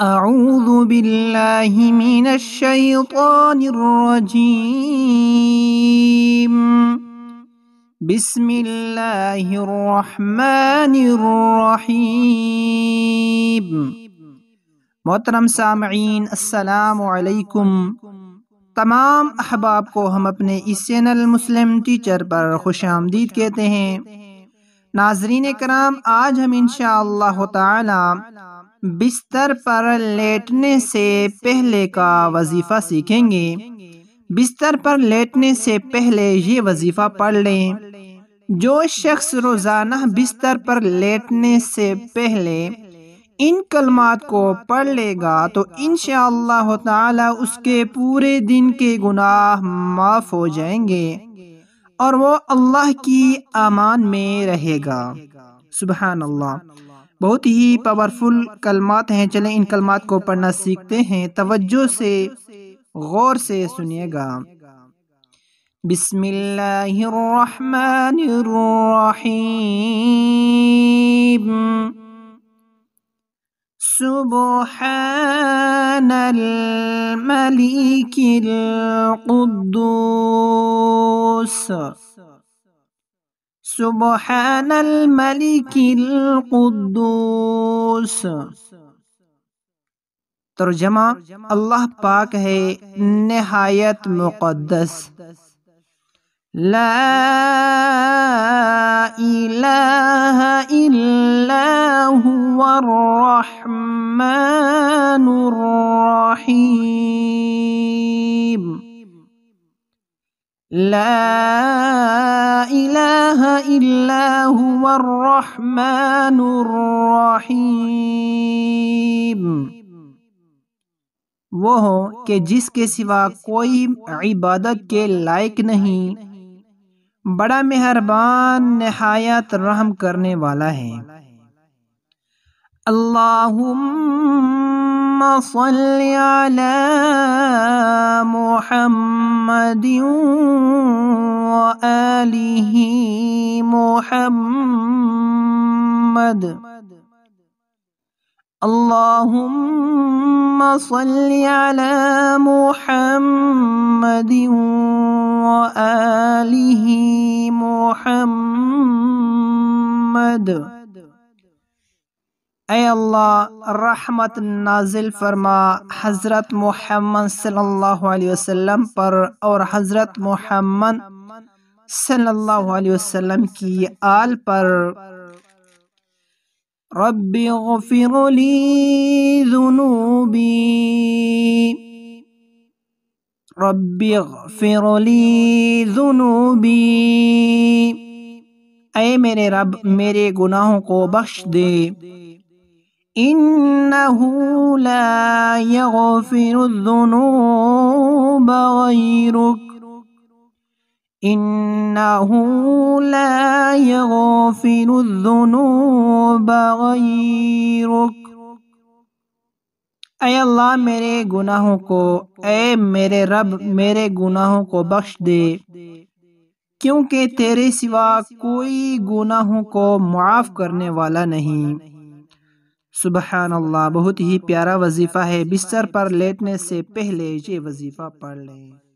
من بسم الرحمن محترم سامعین السلام علیکم تمام احباب کو ہم اپنے اس چینل مسلم ٹیچر پر خوش آمدید کہتے ہیں ناظرین کرام آج ہم انشاءاللہ تعالی بستر پر لیٹنے سے پہلے کا وظیفہ سیکھیں گے بستر پر لیٹنے سے پہلے یہ وظیفہ پڑھ لیں جو شخص روزانہ بستر پر لیٹنے سے پہلے ان کلمات کو پڑھ لے گا تو انشاءاللہ تعالی اس کے پورے دن کے گناہ معاف ہو جائیں گے اور وہ اللہ کی امان میں رہے گا سبحان اللہ بہت ہی پاورفل کلمات ہیں چلیں ان کلمات کو پڑھنا سیکھتے ہیں توجہ سے غور سے سنیے گا بسم اللہ الرحمن الرحیم سبحان الملک القدوس سبحان الملك القدوس ترجمہ اللہ پاک ہے نہایت مقدس لا الہ الا هو الرحمن الرحیم لا إله إلا هو الرحمن الرحيم وہ کہ جس کے سوا کوئی عبادت کے لائق نہیں بڑا مہربان نہایت رحم کرنے والا ہے اللہم اللهم صل على محمد وآله محمد اللهم صل على محمد وآله محمد اے اللہ رحمت نازل فرما حضرت محمد صلی اللہ علیہ وسلم پر اور حضرت محمد صلی اللہ علیہ وسلم کی آل پر رب رب رب غفر غفر لی لی ذنوبی ذنوبی اے میرے میرے گناہوں کو بخش دے ان لا فیر الذنوب بغی رو لا کرو الذنوب یگو اے اللہ میرے گناہوں کو اے میرے رب میرے گناہوں کو بخش دے دے کیونکہ تیرے سوا کوئی گناہوں کو معاف کرنے والا نہیں سبحان اللہ بہت ہی پیارا وظیفہ ہے بستر پر لیٹنے سے پہلے یہ وظیفہ پڑھ لیں